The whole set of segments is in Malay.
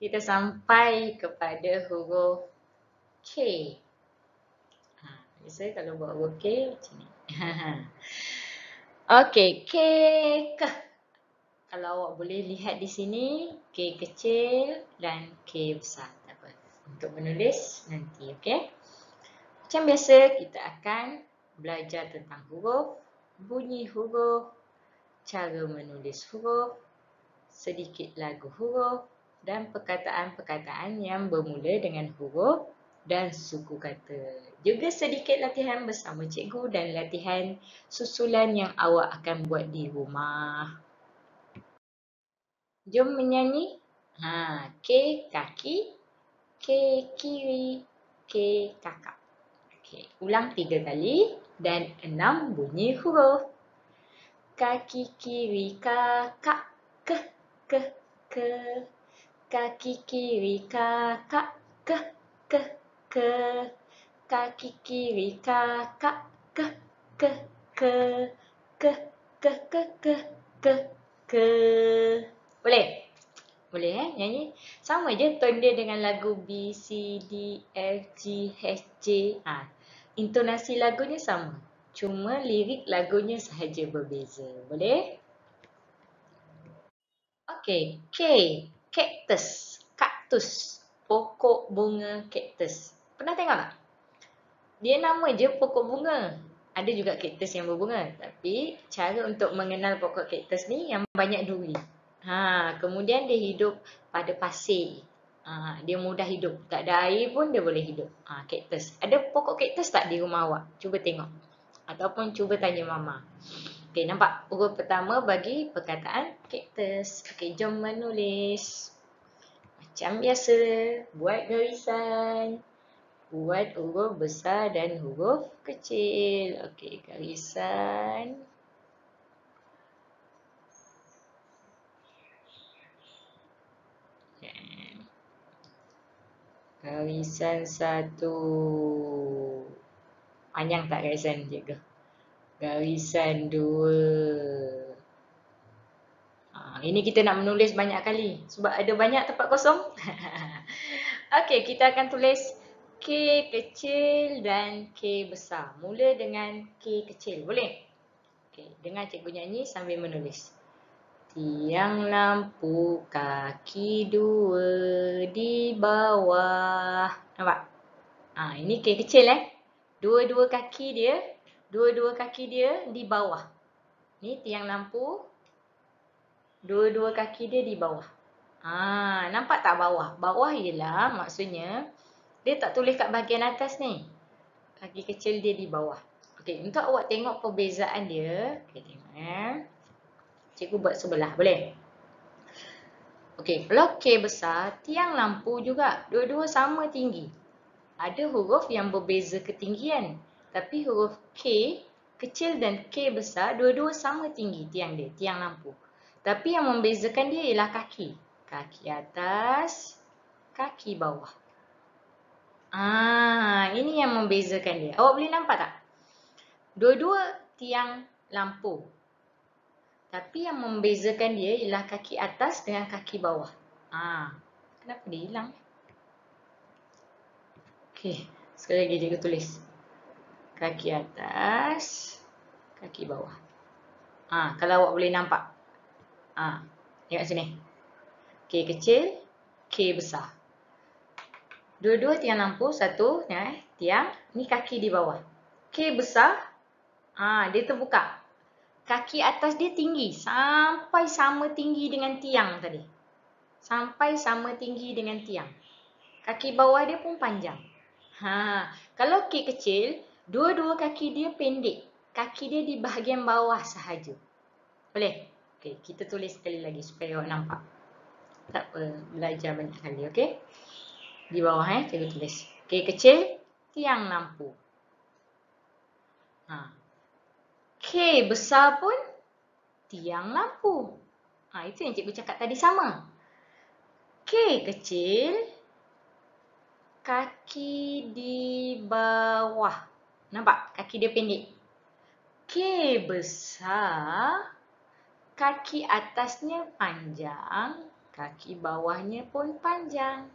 kita sampai kepada huruf K. Ha, biasa kalau buat huruf K macam ni. Okay, K ke. Kalau awak boleh lihat di sini, K kecil dan K besar. Untuk menulis nanti, okay? Macam biasa, kita akan belajar tentang huruf, bunyi huruf, cara menulis huruf, sedikit lagu huruf, dan perkataan-perkataan yang bermula dengan huruf dan suku kata. Juga sedikit latihan bersama cikgu dan latihan susulan yang awak akan buat di rumah. Jom menyanyi. Ha, K kaki, K kiri, K kakak. Okay, ulang tiga kali dan enam bunyi huruf. Kaki kiri kakak, ke, ke, ke kaki kiri kakak ke ke ke kaki kiri kakak ke ke ke ke ke ke ke ke ke boleh boleh eh nyanyi sama je tone dia dengan lagu B C D E F G H J ha intonasi lagunya sama cuma lirik lagunya sahaja berbeza boleh Okay, K cactus. kaktus, Pokok bunga kaktus. Pernah tengok tak? Dia nama je pokok bunga. Ada juga kaktus yang berbunga. Tapi cara untuk mengenal pokok kaktus ni yang banyak duri. Ha, kemudian dia hidup pada pasir. Ha, dia mudah hidup. Tak ada air pun dia boleh hidup. Ha, cactus. Ada pokok kaktus tak di rumah awak? Cuba tengok. Ataupun cuba tanya Mama. Okey, nampak? Urut pertama bagi perkataan cactus. Okey, jom menulis. Macam biasa, buat garisan. Buat huruf besar dan huruf kecil. Okey, garisan. Garisan satu. Panjang tak garisan, cikgu? Garisan dua. Ha, ini kita nak menulis banyak kali. Sebab ada banyak tempat kosong. Okey, kita akan tulis K kecil dan K besar. Mula dengan K kecil. Boleh? Okey, dengar cikgu nyanyi sambil menulis. Tiang lampu kaki dua di bawah. Nampak? Ha, ini K kecil eh. Dua-dua kaki dia dua-dua kaki dia di bawah. Ni tiang lampu. Dua-dua kaki dia di bawah. Ha, nampak tak bawah? Bawah ialah maksudnya dia tak tulis kat bahagian atas ni. Kaki kecil dia di bawah. Okey, untuk awak tengok perbezaan dia. Okey, tengok eh. Cikgu buat sebelah, boleh? Okey, loke besar, tiang lampu juga. Dua-dua sama tinggi. Ada huruf yang berbeza ketinggian. Tapi huruf K kecil dan K besar dua-dua sama tinggi tiang dia, tiang lampu. Tapi yang membezakan dia ialah kaki. Kaki atas, kaki bawah. Ah, ini yang membezakan dia. Awak boleh nampak tak? Dua-dua tiang lampu. Tapi yang membezakan dia ialah kaki atas dengan kaki bawah. Ah, kenapa dia hilang? Okey, sekali lagi dia tulis kaki atas, kaki bawah. Ha, kalau awak boleh nampak. Ha, tengok sini. K kecil, K besar. Dua-dua tiang lampu, satu ni eh, tiang, ni kaki di bawah. K besar, ha, dia terbuka. Kaki atas dia tinggi, sampai sama tinggi dengan tiang tadi. Sampai sama tinggi dengan tiang. Kaki bawah dia pun panjang. Ha, kalau K kecil, Dua-dua kaki dia pendek. Kaki dia di bahagian bawah sahaja. Boleh? Okey, kita tulis sekali lagi supaya awak nampak. Tak apa, belajar banyak kali, okey? Di bawah eh, cikgu tulis. Okey, kecil, tiang lampu. Ha. K besar pun tiang lampu. Ha, itu yang cikgu cakap tadi sama. K kecil, kaki di bawah. Nampak? Kaki dia pendek. K besar. Kaki atasnya panjang. Kaki bawahnya pun panjang.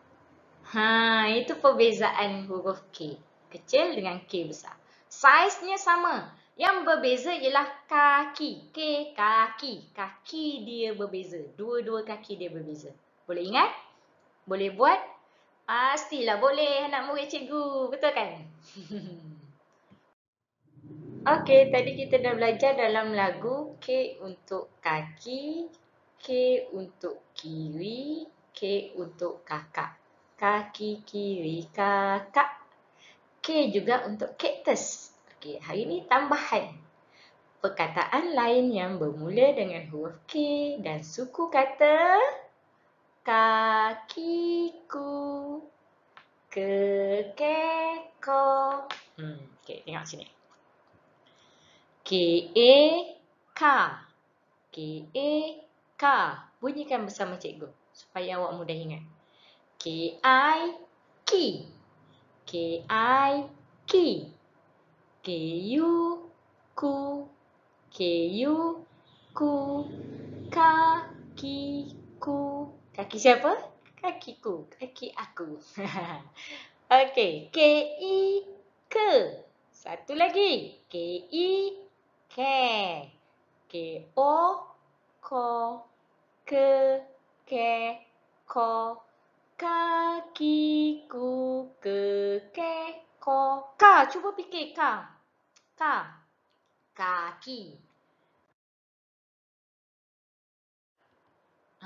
Ha, itu perbezaan huruf K. Kecil dengan K besar. Saiznya sama. Yang berbeza ialah kaki. K, kaki. Kaki dia berbeza. Dua-dua kaki dia berbeza. Boleh ingat? Boleh buat? Pastilah boleh anak murid cikgu. Betul kan? Okey, tadi kita dah belajar dalam lagu K untuk kaki, K untuk kiri, K untuk kakak. Kaki kiri kakak. K juga untuk cactus. Okey, hari ini tambahan. Perkataan lain yang bermula dengan huruf K dan suku kata kakiku kekeko. Hmm, okey, tengok sini. K A K. K A K. Bunyikan bersama cikgu supaya awak mudah ingat. K I K. K I K. K U K. K U K. K K K. Kaki siapa? Kakiku, kaki aku. Okey, K I K. Satu lagi, K I K ke, ke o, ko, ke, ke, ko, kaki ku, ke, ke, ko, ka. Cuba fikir ka, ka, kaki.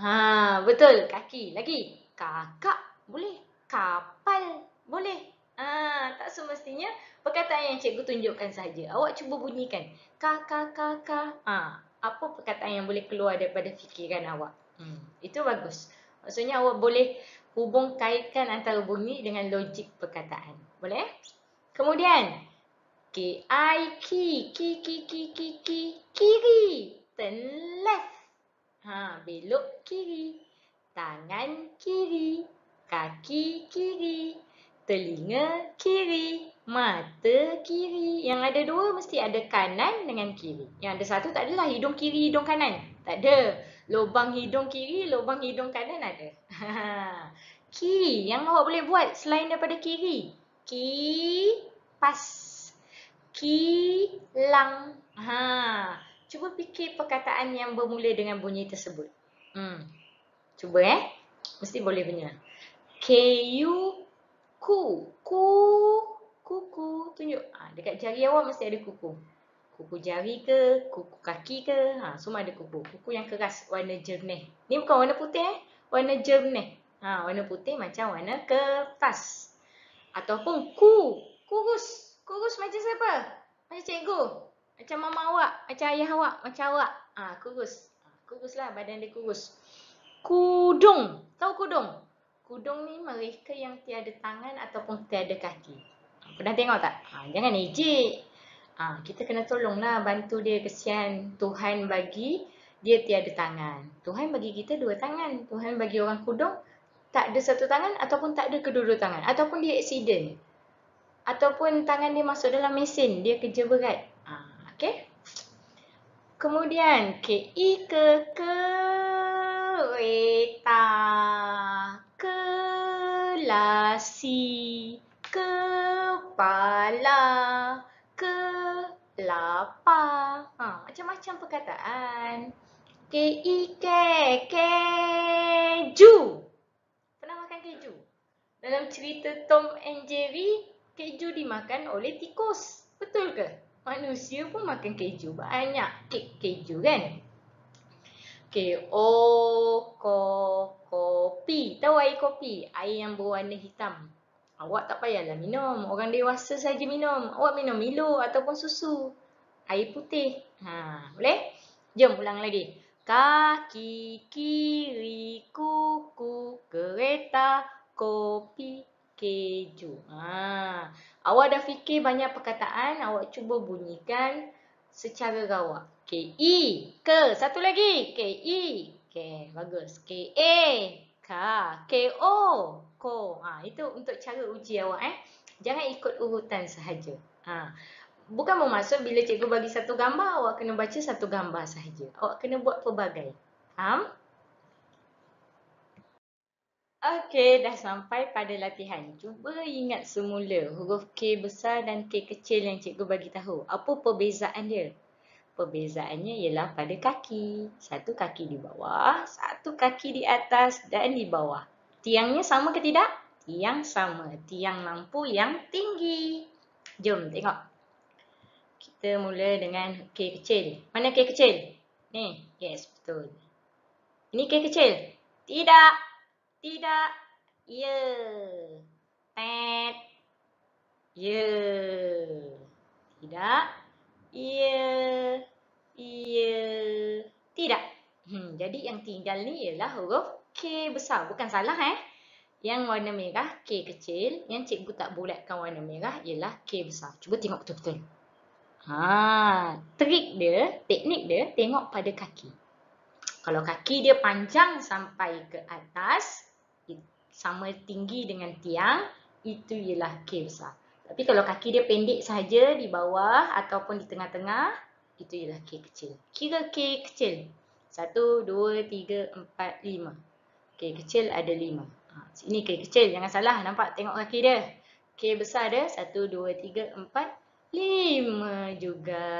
Ha, betul, kaki lagi. Kakak boleh, kapal boleh, Ah, tak semestinya perkataan yang cikgu tunjukkan saja. Awak cuba bunyikan. Ka ka ka ka. Ah, apa perkataan yang boleh keluar daripada fikiran awak? Hmm, itu bagus. Maksudnya awak boleh hubung kaitkan antara bunyi dengan logik perkataan. Boleh? Kemudian, K I K K K K K K kiri. Turn left. Ha, belok kiri. Tangan kiri. Kaki kiri telinga kiri, mata kiri. Yang ada dua mesti ada kanan dengan kiri. Yang ada satu tak adalah hidung kiri, hidung kanan. Tak ada. Lubang hidung kiri, lubang hidung kanan ada. kiri. Yang awak boleh buat selain daripada kiri. Ki, pas. Ki, lang. Ha. Cuba fikir perkataan yang bermula dengan bunyi tersebut. Hmm. Cuba eh. Mesti boleh punya. K-U-P ku, ku, kuku. Tunjuk. Ha, dekat jari awak mesti ada kuku. Kuku jari ke, kuku kaki ke. Ha, semua ada kuku. Kuku yang keras, warna jernih. Ni bukan warna putih eh. Warna jernih. Ha, warna putih macam warna kertas. Ataupun ku, kurus. Kurus macam siapa? Macam cikgu. Macam mama awak, macam ayah awak, macam awak. Ha, kurus. Ha, kuruslah, badan dia kurus. Kudung. Tahu kudung? kudung ni mereka yang tiada tangan ataupun tiada kaki. Pernah tengok tak? Ha, jangan ejek. Ha, kita kena tolonglah bantu dia kesian Tuhan bagi dia tiada tangan. Tuhan bagi kita dua tangan. Tuhan bagi orang kudung tak ada satu tangan ataupun tak ada kedua-dua tangan. Ataupun dia eksiden, Ataupun tangan dia masuk dalam mesin. Dia kerja berat. Ha, okay? Kemudian, KI ke kereta kasi kepala kelapa ha macam-macam perkataan ke ike keju pernah makan keju dalam cerita Tom and Jerry keju dimakan oleh tikus betul ke manusia pun makan keju banyak kek keju kan Okay, o, ko, kopi. Tahu air kopi? Air yang berwarna hitam. Awak tak payahlah minum. Orang dewasa saja minum. Awak minum Milo ataupun susu. Air putih. Ha, boleh? Jom ulang lagi. Kaki kiri kuku kereta kopi keju. Ha. Awak dah fikir banyak perkataan. Awak cuba bunyikan secara rawak. K-I e. ke. Satu lagi. K-I e. Okey, bagus. K-A, K, K-O, Ko. Ha, itu untuk cara uji awak. Eh. Jangan ikut urutan sahaja. Ha. Bukan bermaksud bila cikgu bagi satu gambar, awak kena baca satu gambar sahaja. Awak kena buat pelbagai. Faham? Okey, dah sampai pada latihan. Cuba ingat semula huruf K besar dan K kecil yang cikgu bagi tahu. Apa perbezaan dia? Perbezaannya ialah pada kaki. Satu kaki di bawah, satu kaki di atas dan di bawah. Tiangnya sama ke tidak? Tiang sama. Tiang lampu yang tinggi. Jom tengok. Kita mula dengan kek kecil. Mana kek kecil? Ni. Yes, betul. Ini kek kecil? Tidak. Tidak. Ya. Yeah. Pet. Ya. Yeah. Tidak. Ya, Yeah. Ye. Yeah. Tidak. Hmm, jadi yang tinggal ni ialah huruf K besar. Bukan salah eh. Yang warna merah K kecil. Yang cikgu tak bulatkan warna merah ialah K besar. Cuba tengok betul-betul. Ha, trik dia, teknik dia tengok pada kaki. Kalau kaki dia panjang sampai ke atas, sama tinggi dengan tiang, itu ialah K besar. Tapi kalau kaki dia pendek saja di bawah ataupun di tengah-tengah, itu ialah K kecil. Kira K kecil. Satu, dua, tiga, empat, lima. K kecil ada lima. Ha, ini K kecil, jangan salah. Nampak tengok kaki dia. K besar dia, satu, dua, tiga, empat, lima juga.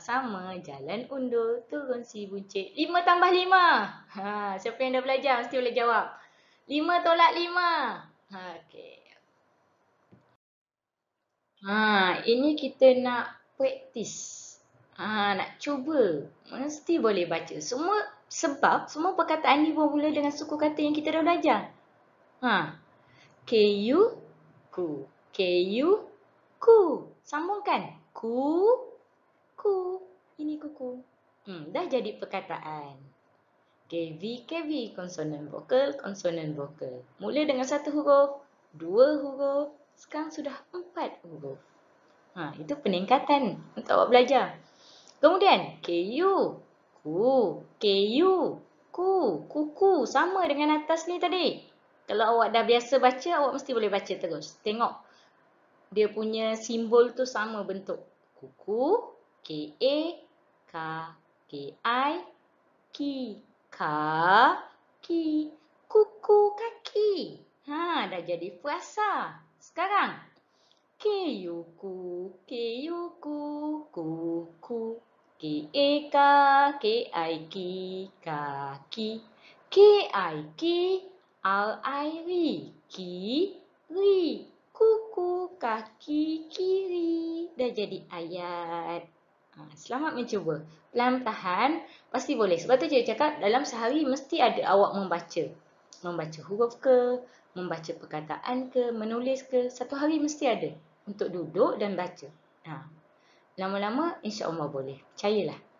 Sama, jalan undur, turun si buncit. Lima tambah lima. Ha, siapa yang dah belajar, mesti boleh jawab. Lima tolak lima. Ha, okay. Ha, ini kita nak praktis. Ha, nak cuba. Mesti boleh baca. Semua sebab semua perkataan ni bermula dengan suku kata yang kita dah belajar. Ha. Ku, ku. Ku, ku. Sambungkan. Ku, ku. Ini kuku. Hmm, dah jadi perkataan. KV, KV. Konsonan vokal, konsonan vokal. Mula dengan satu huruf, dua huruf, sekarang sudah empat, huruf. Ha, itu hmm. peningkatan untuk awak belajar. Kemudian, KU, KU, KU, KU, KUKU, sama dengan atas ni tadi. Kalau awak dah biasa baca, awak mesti boleh baca terus. Tengok, dia punya simbol tu sama bentuk. KUKU, KA, K, KI, KI, K, KUKU, KAKI. Ha, dah jadi puasa. Sekarang. Kiyuku, kiyuku, kuku. Ki e K K K K K I I ka, ki ai ki, ka ki. Ki ai ki, al ai ri, ki ri. Kuku, kaki, kiri. Dah jadi ayat. Ha, selamat mencuba. Pelan tahan, pasti boleh. Sebab tu cikgu cakap dalam sehari mesti ada awak membaca membaca huruf ke, membaca perkataan ke, menulis ke, satu hari mesti ada untuk duduk dan baca. Ha. Lama-lama insya-Allah boleh. Percayalah.